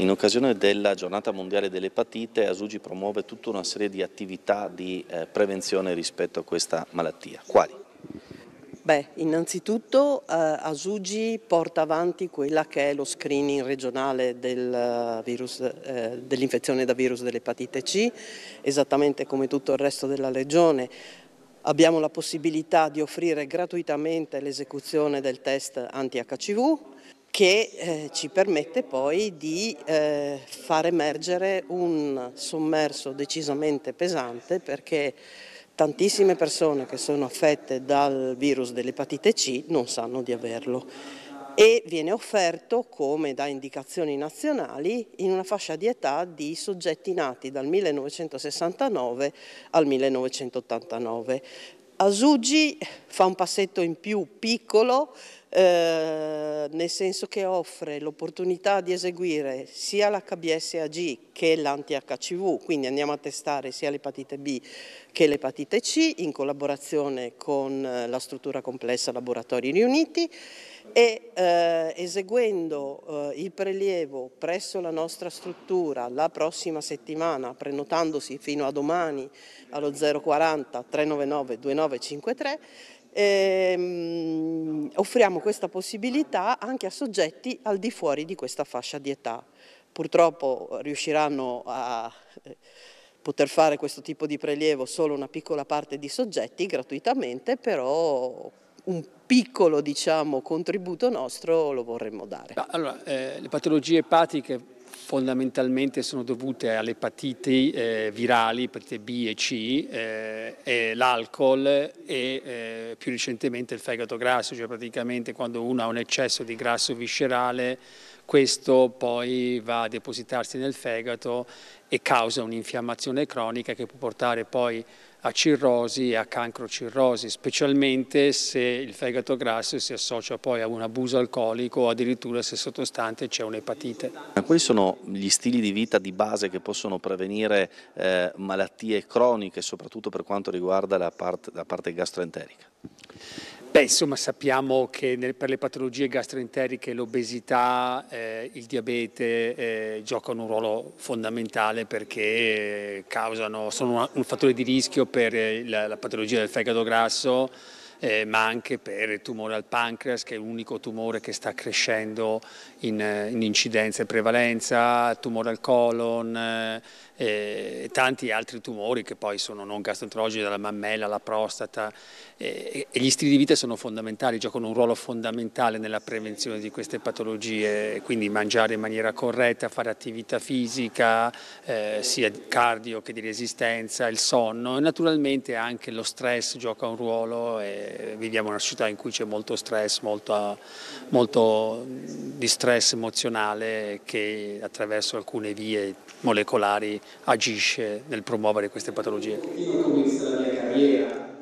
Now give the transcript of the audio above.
in occasione della giornata mondiale dell'epatite Asugi promuove tutta una serie di attività di eh, prevenzione rispetto a questa malattia. Quali? Beh, innanzitutto eh, Asugi porta avanti quella che è lo screening regionale del eh, eh, dell'infezione da virus dell'epatite C, esattamente come tutto il resto della regione. Abbiamo la possibilità di offrire gratuitamente l'esecuzione del test anti-HCV, che eh, ci permette poi di eh, far emergere un sommerso decisamente pesante perché tantissime persone che sono affette dal virus dell'epatite C non sanno di averlo e viene offerto come da indicazioni nazionali in una fascia di età di soggetti nati dal 1969 al 1989. Asugi fa un passetto in più piccolo eh, nel senso che offre l'opportunità di eseguire sia l'HBSAG che l'anti-HCV, quindi andiamo a testare sia l'epatite B che l'epatite C in collaborazione con eh, la struttura complessa Laboratori Riuniti e eh, eseguendo eh, il prelievo presso la nostra struttura la prossima settimana, prenotandosi fino a domani allo 040 399 2953, ehm, offriamo questa possibilità anche a soggetti al di fuori di questa fascia di età. Purtroppo riusciranno a eh, poter fare questo tipo di prelievo solo una piccola parte di soggetti gratuitamente, però un piccolo diciamo, contributo nostro lo vorremmo dare. allora, eh, le patologie epatiche fondamentalmente sono dovute alle epatiti eh, virali, epatite B e C, eh, l'alcol e eh, più recentemente il fegato grasso, cioè praticamente quando uno ha un eccesso di grasso viscerale questo poi va a depositarsi nel fegato e causa un'infiammazione cronica che può portare poi a cirrosi e a cancrocirrosi, specialmente se il fegato grasso si associa poi a un abuso alcolico o addirittura se sottostante c'è un'epatite. Quali sono gli stili di vita di base che possono prevenire eh, malattie croniche, soprattutto per quanto riguarda la parte, la parte gastroenterica? Beh, insomma sappiamo che nel, per le patologie gastroenteriche l'obesità, eh, il diabete eh, giocano un ruolo fondamentale perché eh, causano, sono un fattore di rischio per eh, la, la patologia del fegato grasso eh, ma anche per il tumore al pancreas che è l'unico tumore che sta crescendo in, eh, in incidenza e prevalenza, tumore al colon eh, e tanti altri tumori che poi sono non gastroenterologici, dalla mammella alla prostata eh, e gli stili di vita sono fondamentali, giocano un ruolo fondamentale nella prevenzione di queste patologie, quindi mangiare in maniera corretta, fare attività fisica, eh, sia cardio che di resistenza, il sonno e naturalmente anche lo stress gioca un ruolo. E, eh, viviamo in una società in cui c'è molto stress, molto, molto stress emozionale che attraverso alcune vie molecolari agisce nel promuovere queste patologie. Io ho cominciato la mia carriera